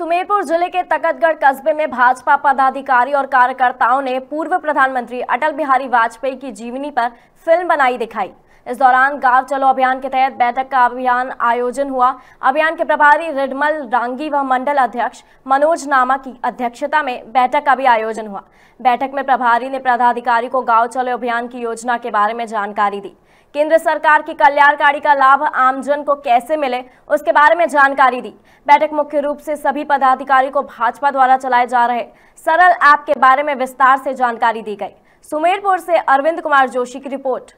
सुमेरपुर जिले के तकतगढ़ कस्बे में भाजपा पदाधिकारी और कार्यकर्ताओं ने पूर्व प्रधानमंत्री अटल बिहारी वाजपेयी की जीवनी पर फिल्म बनाई दिखाई इस दौरान गांव चलो अभियान के तहत बैठक का अभियान आयोजन हुआ अभियान के प्रभारी रिडमल रांगी व मंडल अध्यक्ष मनोज नामा की अध्यक्षता में बैठक का भी आयोजन हुआ बैठक में प्रभारी ने पदाधिकारी को गाँव चलो अभियान की योजना के बारे में जानकारी दी केंद्र सरकार की कल्याणकारी का लाभ आमजन को कैसे मिले उसके बारे में जानकारी दी बैठक मुख्य रूप से सभी पदाधिकारी को भाजपा द्वारा चलाए जा रहे सरल ऐप के बारे में विस्तार से जानकारी दी गई सुमेरपुर से अरविंद कुमार जोशी की रिपोर्ट